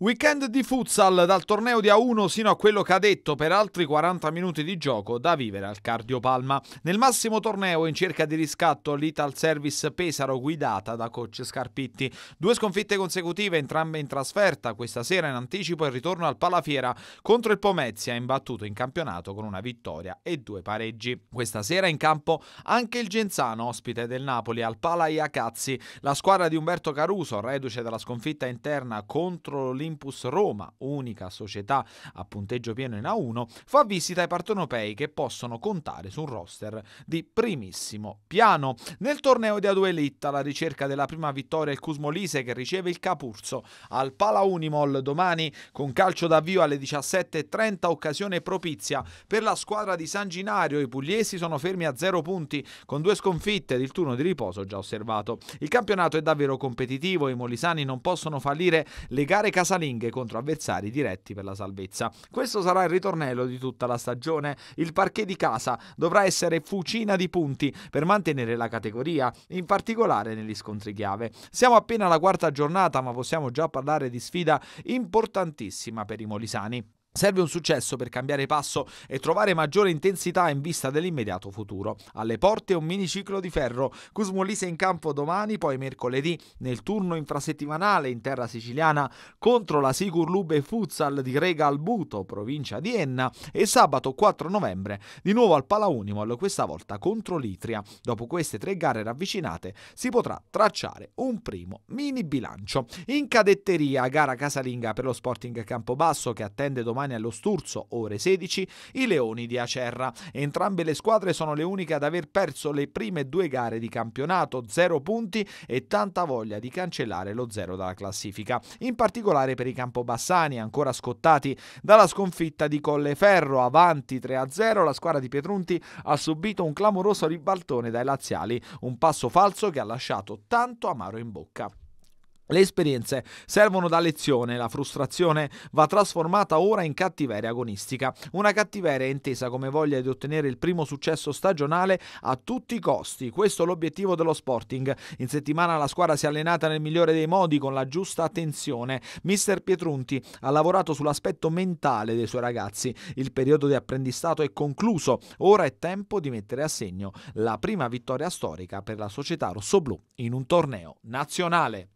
Weekend di futsal dal torneo di A1 sino a quello cadetto per altri 40 minuti di gioco da vivere al Cardiopalma. Nel massimo torneo in cerca di riscatto l'Ital Service Pesaro guidata da coach Scarpitti. Due sconfitte consecutive, entrambe in trasferta, questa sera in anticipo e ritorno al Palafiera contro il Pomezia imbattuto in campionato con una vittoria e due pareggi. Questa sera in campo anche il Genzano, ospite del Napoli al Pala Iacazzi. La squadra di Umberto Caruso, reduce dalla sconfitta interna contro l'Inter Olympus Roma, unica società a punteggio pieno in A1, fa visita ai partonopei che possono contare su un roster di primissimo piano. Nel torneo di A2 Elite, alla ricerca della prima vittoria, il Cusmolise che riceve il Capurso al Pala Unimol domani con calcio d'avvio alle 17.30, occasione propizia per la squadra di San Ginario. I pugliesi sono fermi a zero punti con due sconfitte ed il turno di riposo già osservato. Il campionato è davvero competitivo, i molisani non possono fallire le gare casalinghe casalinghe contro avversari diretti per la salvezza. Questo sarà il ritornello di tutta la stagione. Il parquet di casa dovrà essere fucina di punti per mantenere la categoria, in particolare negli scontri chiave. Siamo appena alla quarta giornata, ma possiamo già parlare di sfida importantissima per i molisani. Serve un successo per cambiare passo e trovare maggiore intensità in vista dell'immediato futuro. Alle porte un miniciclo di ferro. Cusmolise in campo domani, poi mercoledì nel turno infrasettimanale in terra siciliana contro la Sigur Lube Futsal di Rega Albuto, provincia di Enna, e sabato 4 novembre di nuovo al Pala Unimol, questa volta contro l'Itria. Dopo queste tre gare ravvicinate si potrà tracciare un primo mini bilancio. In cadetteria, gara casalinga per lo Sporting Campobasso che attende domani domani allo Sturzo, ore 16, i Leoni di Acerra. Entrambe le squadre sono le uniche ad aver perso le prime due gare di campionato, zero punti e tanta voglia di cancellare lo zero dalla classifica. In particolare per i Campobassani, ancora scottati dalla sconfitta di Colleferro, avanti 3-0, la squadra di Pietrunti ha subito un clamoroso ribaltone dai laziali, un passo falso che ha lasciato tanto amaro in bocca. Le esperienze servono da lezione, la frustrazione va trasformata ora in cattiveria agonistica, una cattiveria intesa come voglia di ottenere il primo successo stagionale a tutti i costi, questo è l'obiettivo dello Sporting. In settimana la squadra si è allenata nel migliore dei modi con la giusta attenzione. Mister Pietrunti ha lavorato sull'aspetto mentale dei suoi ragazzi, il periodo di apprendistato è concluso, ora è tempo di mettere a segno la prima vittoria storica per la società rossoblù in un torneo nazionale.